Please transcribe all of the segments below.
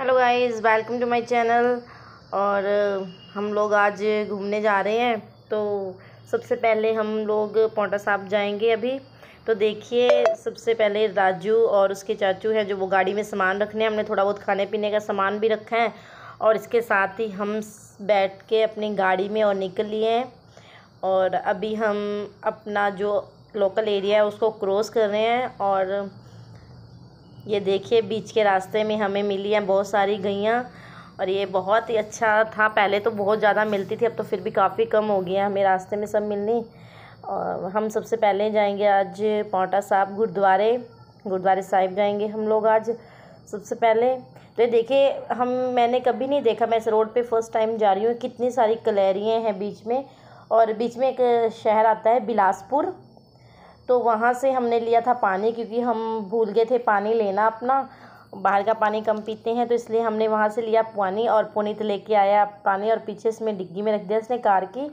hello guys welcome to my channel और हम लोग आज घूमने जा रहे हैं तो सबसे पहले हम लोग पौटा साहब जाएंगे अभी तो देखिए सबसे पहले राजू और उसके चाचू हैं जो वो गाड़ी में सामान रखने हैं हमने थोड़ा बहुत खाने पीने का सामान भी रखा है और इसके साथ ही हम बैठ के अपनी गाड़ी में और निकल लिए हैं और अभी हम अपना जो लोकल एरिया है उसको क्रॉस कर रहे हैं और ये देखिए बीच के रास्ते में हमें मिली हैं बहुत सारी गैयाँ और ये बहुत ही अच्छा था पहले तो बहुत ज़्यादा मिलती थी अब तो फिर भी काफ़ी कम हो गया हमें रास्ते में सब मिलनी और हम सबसे पहले जाएंगे आज पाँटा साहब गुरुद्वारे गुरुद्वारे साहिब जाएंगे हम लोग आज सबसे पहले तो ये देखिए हम मैंने कभी नहीं देखा मैं इस रोड पे फर्स्ट टाइम जा रही हूँ कितनी सारी कलेरियाँ हैं बीच में और बीच में एक शहर आता है बिलासपुर तो वहाँ से हमने लिया था पानी क्योंकि हम भूल गए थे पानी लेना अपना बाहर का पानी कम पीते हैं तो इसलिए हमने वहाँ से लिया पानी और पुनीत लेके आया पानी और पीछे इसमें डिग्गी में रख दिया इसने कार की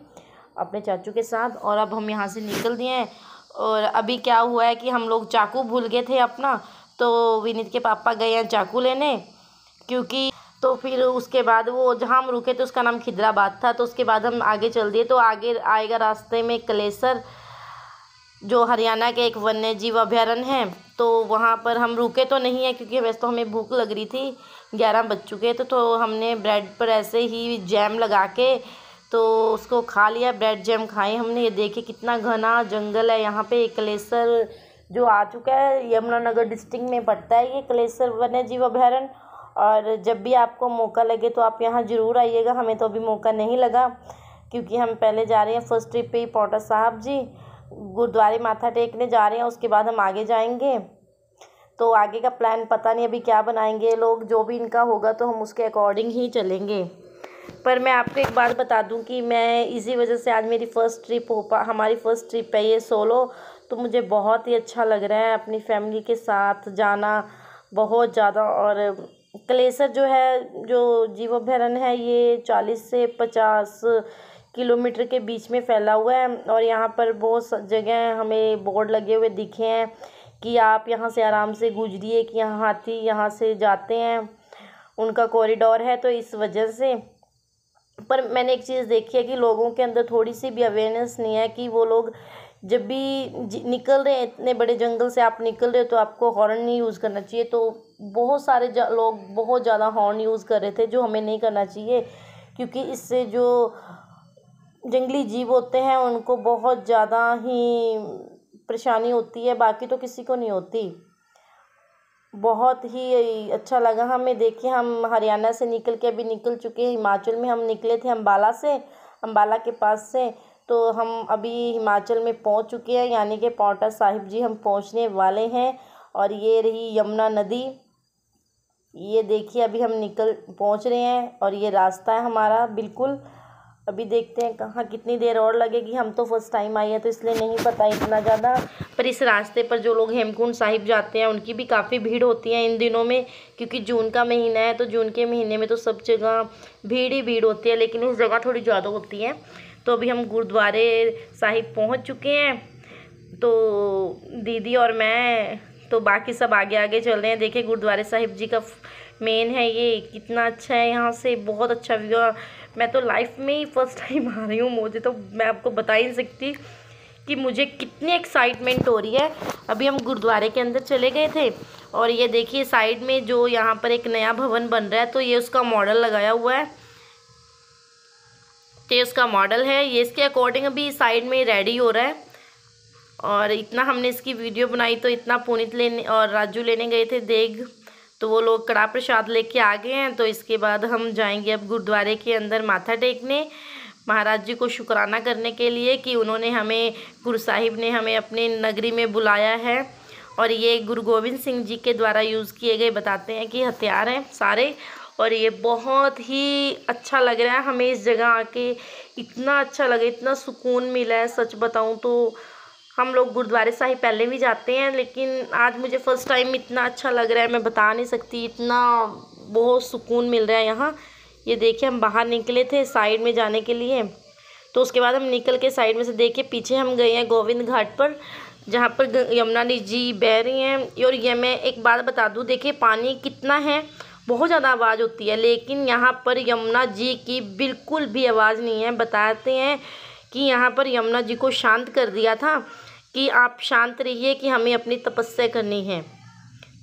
अपने चाचू के साथ और अब हम यहाँ से निकल दिए हैं और अभी क्या हुआ है कि हम लोग चाकू भूल गए थे अपना तो विनीत के पापा गए हैं चाकू लेने क्योंकि तो फिर उसके बाद वो जहाँ हम रुके तो उसका नाम खिदराबाद था तो उसके बाद हम आगे चल दिए तो आगे आएगा रास्ते में कलेसर जो हरियाणा के एक वन्य जीव अभ्यारण्य है तो वहाँ पर हम रुके तो नहीं है क्योंकि वैसे तो हमें भूख लग रही थी ग्यारह बज चुके तो तो हमने ब्रेड पर ऐसे ही जैम लगा के तो उसको खा लिया ब्रेड जैम खाए हमने ये देखे कितना घना जंगल है यहाँ पे कलेसर जो आ चुका है यमुनानगर डिस्ट्रिक्ट में पड़ता है ये कलेसर वन्य जीव अभ्यारण्य और जब भी आपको मौका लगे तो आप यहाँ ज़रूर आइएगा हमें तो अभी मौका नहीं लगा क्योंकि हम पहले जा रहे हैं फर्स्ट ट्रिप पे ही पोटा साहब जी गुरुद्वारे माथा टेकने जा रहे हैं उसके बाद हम आगे जाएंगे तो आगे का प्लान पता नहीं अभी क्या बनाएंगे लोग जो भी इनका होगा तो हम उसके अकॉर्डिंग ही चलेंगे पर मैं आपको एक बात बता दूं कि मैं इसी वजह से आज मेरी फ़र्स्ट ट्रिप हो पा हमारी फ़र्स्ट ट्रिप है ये सोलो तो मुझे बहुत ही अच्छा लग रहा है अपनी फैमिली के साथ जाना बहुत ज़्यादा और कलेसर जो है जो जीव अभ्यारण्य है ये चालीस से पचास किलोमीटर के बीच में फैला हुआ है और यहाँ पर बहुत जगह हमें बोर्ड लगे हुए दिखे हैं कि आप यहाँ से आराम से गुजरिए कि यहाँ हाथी यहाँ से जाते हैं उनका कॉरिडोर है तो इस वजह से पर मैंने एक चीज़ देखी है कि लोगों के अंदर थोड़ी सी भी अवेयरनेस नहीं है कि वो लोग जब भी निकल रहे हैं इतने बड़े जंगल से आप निकल रहे हो तो आपको हॉर्न नहीं यूज़ करना चाहिए तो बहुत सारे लोग बहुत ज़्यादा हॉर्न यूज़ कर रहे थे जो हमें नहीं करना चाहिए क्योंकि इससे जो जंगली जीव होते हैं उनको बहुत ज़्यादा ही परेशानी होती है बाकी तो किसी को नहीं होती बहुत ही अच्छा लगा हमें देखिए हम हरियाणा से निकल के अभी निकल चुके हैं हिमाचल में हम निकले थे अम्बाला से अम्बाला के पास से तो हम अभी हिमाचल में पहुंच चुके हैं यानी कि पावटा साहिब जी हम पहुंचने वाले हैं और ये रही यमुना नदी ये देखिए अभी हम निकल पहुंच रहे हैं और ये रास्ता है हमारा बिल्कुल अभी देखते हैं कहाँ कितनी देर और लगेगी हम तो फर्स्ट टाइम आए हैं तो इसलिए नहीं पता इतना ज़्यादा पर इस रास्ते पर जो लोग हेमकुंड साहिब जाते हैं उनकी भी काफ़ी भीड़ होती है इन दिनों में क्योंकि जून का महीना है तो जून के महीने में तो सब जगह भीड़ ही भीड़ होती है लेकिन उस जगह थोड़ी ज़्यादा होती है तो अभी हम गुरुद्वारे साहिब पहुँच चुके हैं तो दीदी और मैं तो बाकी सब आगे आगे चल रहे हैं देखिए गुरुद्वारे साहिब जी का मेन है ये कितना अच्छा है यहाँ से बहुत अच्छा व्यू मैं तो लाइफ में ही फर्स्ट टाइम आ रही हूँ मुझे तो मैं आपको बता ही नहीं सकती कि मुझे कितनी एक्साइटमेंट हो रही है अभी हम गुरुद्वारे के अंदर चले गए थे और ये देखिए साइड में जो यहाँ पर एक नया भवन बन रहा है तो ये उसका मॉडल लगाया हुआ है तो ये उसका मॉडल है ये इसके अकॉर्डिंग अभी साइड में रेडी हो रहा है और इतना हमने इसकी वीडियो बनाई तो इतना पुनित लेने और राजू लेने गए थे देख तो वो लोग कड़ा प्रसाद लेके आ गए हैं तो इसके बाद हम जाएंगे अब गुरुद्वारे के अंदर माथा टेकने महाराज जी को शुक्राना करने के लिए कि उन्होंने हमें गुरु साहिब ने हमें अपने नगरी में बुलाया है और ये गुरु गोविंद सिंह जी के द्वारा यूज़ किए गए बताते हैं कि हथियार हैं सारे और ये बहुत ही अच्छा लग रहा है हमें इस जगह आके इतना अच्छा लगे इतना सुकून मिला है सच बताऊँ तो हम लोग गुरुद्वारे साहिब पहले भी जाते हैं लेकिन आज मुझे फ़र्स्ट टाइम इतना अच्छा लग रहा है मैं बता नहीं सकती इतना बहुत सुकून मिल रहा है यहाँ ये देखिए हम बाहर निकले थे साइड में जाने के लिए तो उसके बाद हम निकल के साइड में से देखे पीछे हम गए हैं गोविंद घाट पर जहाँ पर यमुना जी बह रही हैं और ये मैं एक बात बता दूँ देखिए पानी कितना है बहुत ज़्यादा आवाज़ होती है लेकिन यहाँ पर यमुना जी की बिल्कुल भी आवाज़ नहीं है बताते हैं कि यहाँ पर यमुना जी को शांत कर दिया था कि आप शांत रहिए कि हमें अपनी तपस्या करनी है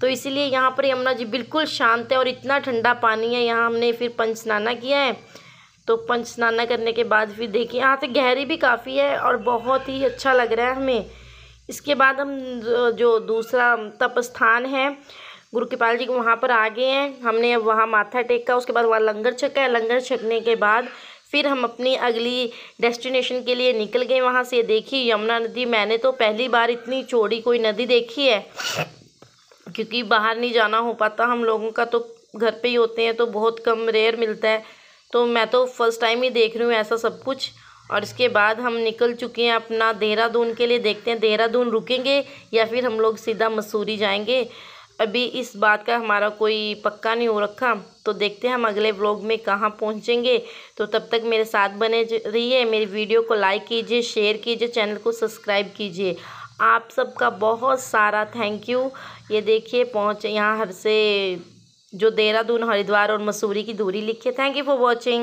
तो इसीलिए यहाँ पर यमुना जी बिल्कुल शांत है और इतना ठंडा पानी है यहाँ हमने फिर पंच स्नाना किया है तो पंच स्नाना करने के बाद फिर देखिए यहाँ से गहरी भी काफ़ी है और बहुत ही अच्छा लग रहा है हमें इसके बाद हम जो दूसरा तपस्थान है गुरु कृपाल जी वहाँ पर आ गए हैं हमने वहाँ माथा टेका उसके बाद वहाँ लंगर छका है लंगर छकने के बाद फिर हम अपनी अगली डेस्टिनेशन के लिए निकल गए वहाँ से देखी यमुना नदी मैंने तो पहली बार इतनी चौड़ी कोई नदी देखी है क्योंकि बाहर नहीं जाना हो पाता हम लोगों का तो घर पे ही होते हैं तो बहुत कम रेयर मिलता है तो मैं तो फर्स्ट टाइम ही देख रही हूँ ऐसा सब कुछ और इसके बाद हम निकल चुके हैं अपना देहरादून के लिए देखते हैं देहरादून रुकेंगे या फिर हम लोग सीधा मसूरी जाएंगे अभी इस बात का हमारा कोई पक्का नहीं हो रखा तो देखते हैं हम अगले ब्लॉग में कहाँ पहुँचेंगे तो तब तक मेरे साथ बने रहिए मेरी वीडियो को लाइक कीजिए शेयर कीजिए चैनल को सब्सक्राइब कीजिए आप सबका बहुत सारा थैंक यू ये देखिए पहुँच यहाँ हर से जो देहरादून हरिद्वार और मसूरी की दूरी लिखी थैंक यू फॉर वॉचिंग